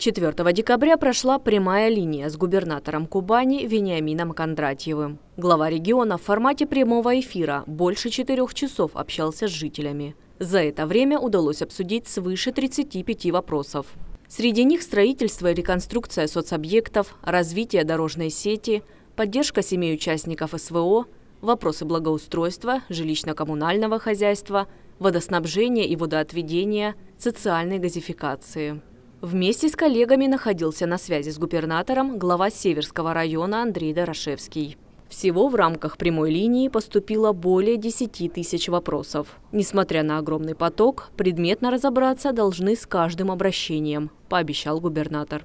4 декабря прошла прямая линия с губернатором Кубани Вениамином Кондратьевым. Глава региона в формате прямого эфира больше четырех часов общался с жителями. За это время удалось обсудить свыше 35 вопросов. Среди них строительство и реконструкция соцобъектов, развитие дорожной сети, поддержка семей участников СВО, вопросы благоустройства, жилищно-коммунального хозяйства, водоснабжения и водоотведения, социальной газификации. Вместе с коллегами находился на связи с губернатором глава Северского района Андрей Дорошевский. Всего в рамках прямой линии поступило более 10 тысяч вопросов. Несмотря на огромный поток, предметно разобраться должны с каждым обращением, пообещал губернатор.